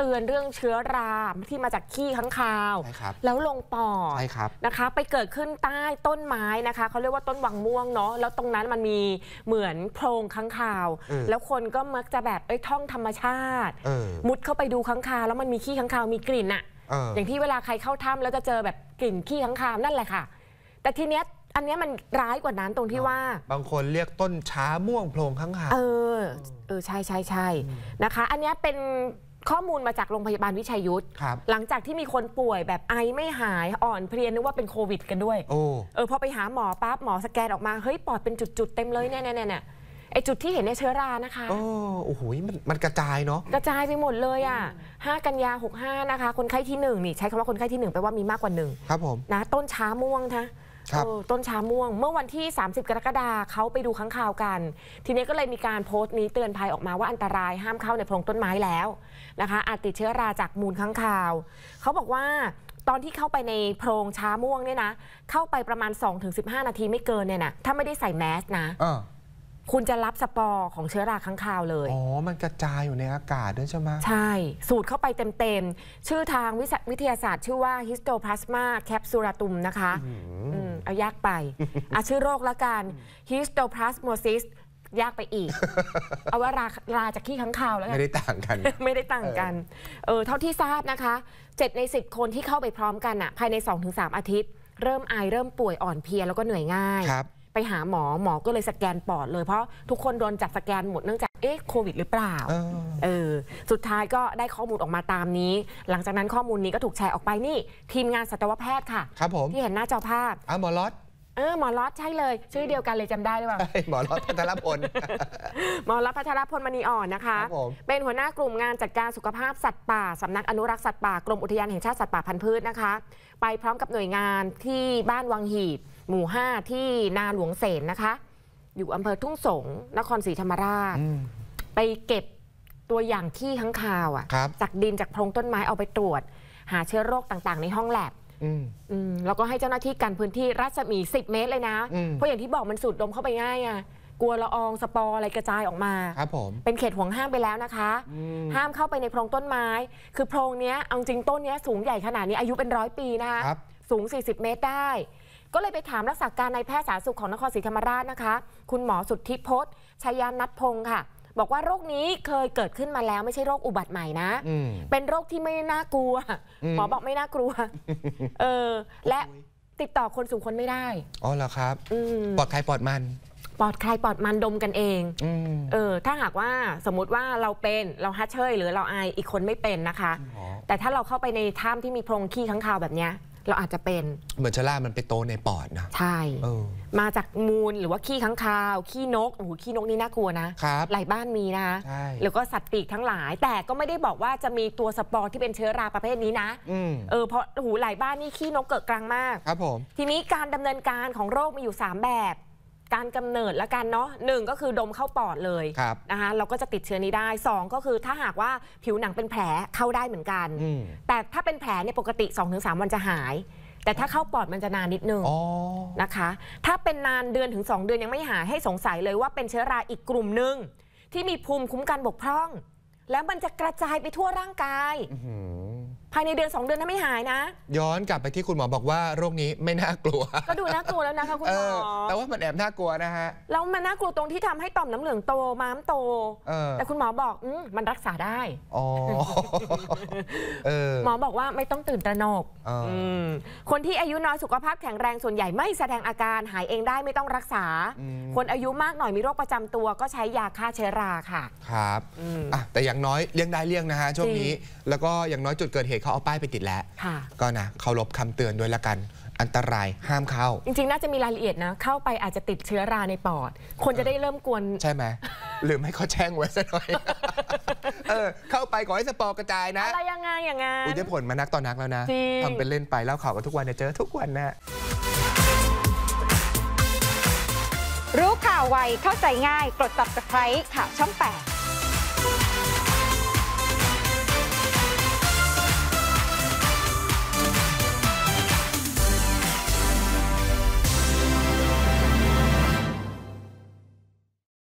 เตือนเรื่องเชื้อราที่มาจากขี้ข้างคาว แล้วลงปอดนะคะ ไปเกิดขึ้นใต้ต้นไม้นะคะเขาเรียกว่าต้นวังม่วงเนาะแล้วตรงนั้นมันมีเหมือนโพรงข้างคาว แล้วคนก็มักจะแบบไอ้ท่องธรรมชาติมุดเข้าไปดูข้างคาวแล้วมันมีขี้ข้างคาวมีกลิ่นอะอย่างที่เวลาใครเข้าถ้ำแล้วจะเจอแบบกลิ่นขี้ข้างคาวนั่นแหละค่ะแต่ทีเนี้ยอันนี้มันร้ายกว่านั้นตรงที่ว่า บางคนเรียกต้นช้าม่วงโพรงข้างหาเออเออใช่ใช่ใช่นะคะ อันนี้เป็นข้อมูลมาจากโรงพยาบาลวิชัยยุทธหลังจากที่มีคนป่วยแบบไอไม่หายอ่อนเพลียนึกว่าเป็นโควิดกันด้วยอเออพอไปหาหมอปั๊บหมอสแกนออกมาเฮ้ยปอดเป็นจุดๆเต็มเลยเนี่ยเนี่ยเนี่ยไอจุดที่เห็นในเชื้อรานะคะ โอ้โห มันมันกระจายเนาะ กระจายไปหมดเลยอ่ะ5กันยา65นะคะคนไข้ที่1นี่ใช้คำว่าคนไข้ที่ 1แปลว่ามีมากกว่าหนึ่งครับผมนะต้นช้าม่วงนะต้นชาม่วง เมื่อวันที่ 30 กรกฎาเขาไปดูข้างข่าวกัน ทีนี้ก็เลยมีการโพสต์นี้เตือนภัยออกมาว่าอันตรายห้ามเข้าในโพรงต้นไม้แล้วนะคะอาจติดเชื้อราจากมูลข้างข่าว เขาบอกว่าตอนที่เข้าไปในโพรงช้าม่วงเนี่ยนะเข้าไปประมาณ 2-15 นาทีไม่เกินเนี่ยนะถ้าไม่ได้ใส่แมสนะคุณจะรับสปอร์ของเชื้อราค้างคาวเลย อ๋อ มันกระจายอยู่ในอากาศด้วยใช่ไหมใช่ สูดเข้าไปเต็มๆ ชื่อทางวิทยาศาสตร์ชื่อว่า histoplasma capsulatum นะคะเอายากไป อาชื่อโรคละกัน histoplasmosis ยากไปอีก เอาว่าราราจากขี้ข้างคาวแล้วไม่ได้ต่างกัน ไม่ได้ต่างกัน เออ เท่าที่ทราบนะคะ เจ็ดในสิบคนที่เข้าไปพร้อมกันอะภายใน2-3อาทิตย์ เริ่มไอเริ่มป่วยอ่อนเพลียแล้วก็เหนื่อยง่ายครับไปหาหมอหมอก็เลยสแกนปอดเลยเพราะทุกคนโดนจับสแกนหมดเนื่องจากเอ๊ะโควิด หรือเปล่าเออสุดท้ายก็ได้ข้อมูลออกมาตามนี้ หลังจากนั้นข้อมูลนี้ก็ถูกแชร์ออกไปนี่ทีมงานสัตวแพทย์ค่ะครับผมที่เห็นหน้าจอภาพอ่าหมอล็อตเออหมอล็อตใช่เลยชื่อเดียวกันเลยจำได้หรือเปล่าหมอล็อตพัทรพลหมอล็อตพัทรพลมณีอ่อนนะคะ เป็นหัวหน้ากลุ่มงานจัดการสุขภาพสัตว์ป่า สำนักอนุรักษ์สัตว์ป่ากรมอุทยานแห่งชาติสัตว์ป่าพันธุ์พืชนะคะ ไปพร้อมกับหน่วยงานที่บ้านวังหีบหมู่ห้าที่นาหลวงเสนนะคะ อยู่อำเภอทุ่งสง นครศรีธรรมราชไปเก็บตัวอย่างที่ข้างคาวอ่ะ จากดินจากโพรงต้นไม้เอาไปตรวจ หาเชื้อโรคต่างๆในห้องแลบแล้วก็ให้เจ้าหน้าที่กันพื้นที่รัศมี 10 เมตรเลยนะ เพราะอย่างที่บอกมันสูดดมเข้าไปง่ายอ่ะ กลัวละอองสปอร์ อะไรกระจายออกมา ครับผมเป็นเขตห่วงห้ามไปแล้วนะคะ ห้ามเข้าไปในโพรงต้นไม้ คือโพรงเนี้ยเอาจริงต้นเนี้ยสูงใหญ่ขนาดนี้ อายุเป็นร้อยปีนะคะสูง40เมตรได้ก็เลยไปถามรักษาการนายแพทย์สาธารณสุขของนครศรีธรรมราชนะคะ คุณหมอสุทธิพจน์ชยานัทพงศ์ค่ะ บอกว่าโรคนี้เคยเกิดขึ้นมาแล้วไม่ใช่โรคอุบัติใหม่นะเป็นโรคที่ไม่น่ากลัวหมอบอกไม่น่ากลัวเออและติดต่อคนสู่คนไม่ได้อ๋อเหรอครับ ปลอดใครปลอดมัน ปลอดใครปลอดมันดมกันเองเออถ้าหากว่าสมมติว่าเราเป็นเราฮัตเชยหรือเราไออีกคนไม่เป็นนะคะ แต่ถ้าเราเข้าไปในถ้ำที่มีโพรงขี้ข้างคาวแบบเนี้ยเราอาจจะเป็นเหมือนชลามันไปโตในปอดนะใช่มาจากมูลหรือว่าขี้ข้างคาวขี้นกโอ้โหขี้นกนี่น่ากลัวนะครับหลายบ้านมีนะใช่แล้วก็สัตว์ปีกทั้งหลาย แต่ก็ไม่ได้บอกว่าจะมีตัวสปอร์ที่เป็นเชื้อราประเภทนี้นะอเออเพราะโอ้โหูหลายบ้านนี่ขี้นกเกิดกลางมาก ครับผม ทีนี้การดำเนินการของโรคมีอยู่ 3 แบบการกำเนิดและกันเนาะหนึ่งก็คือดมเข้าปอดเลยนะคะเราก็จะติดเชื้อนี้ได้ 2 ก็คือถ้าหากว่าผิวหนังเป็นแผลเข้าได้เหมือนกัน แต่ถ้าเป็นแผลเนี่ยปกติ2-3วันจะหาย แต่ถ้าเข้าปอดมันจะนานนิดนึงนะคะ ถ้าเป็นนานเดือนถึง 2 เดือนยังไม่หาย ให้สงสัยเลยว่าเป็นเชื้อราอีกกลุ่มหนึ่ง ที่มีภูมิคุ้มกันบกพร่อง แล้วมันจะกระจายไปทั่วร่างกายภายในเดือน2เดือนถ้าไม่หายนะ ย้อนกลับไปที่คุณหมอบอกว่าโรคนี้ไม่น่ากลัวก็ดูน่ากลัวแล้วนะคะคุณหมอแต่ว่ามันแอบน่ากลัวนะฮะแล้วมันน่ากลัวตรงที่ทำให้ต่อมน้ำเหลืองโตม้ามโตแต่คุณหมอบอกมันรักษาได้อ๋อหมอบอกว่าไม่ต้องตื่นตระหนกคนที่อายุน้อยสุขภาพแข็งแรงส่วนใหญ่ไม่แสดงอาการหายเองได้ไม่ต้องรักษา คนอายุมากหน่อยมีโรคประจำตัวก็ใช้ยาฆ่าเชื้อราค่ะครับแต่อย่างน้อยเลี่ยงได้เลี่ยงนะฮะช่วงนี้แล้วก็อย่างน้อยจุดเกิดเหตุเขาเอาป้ายไปติดแล้วก็นะเคารพคำเตือนด้วยละกัน อันตราย ห้ามเข้า จริงๆ น่าจะมีรายละเอียดนะ เข้าไปอาจจะติดเชื้อราในปอด คนจะได้เริ่มกวน ใช่ไหมหรือไม่เขาแช่งไว้สักหน่อย เออ เข้าไปขอให้สปอร์กระจายนะ อะไรยังไงอย่างง้อุ้ยได้ผลมานักต่อนนักแล้วนะ ทำทำเป็นเล่นไปเล่าข่าวกันทุกวันเนี่ยเจอทุกวันนะ รู้ข่าวไว เข้าใจง่าย กด subscribe ข่าวช่อง8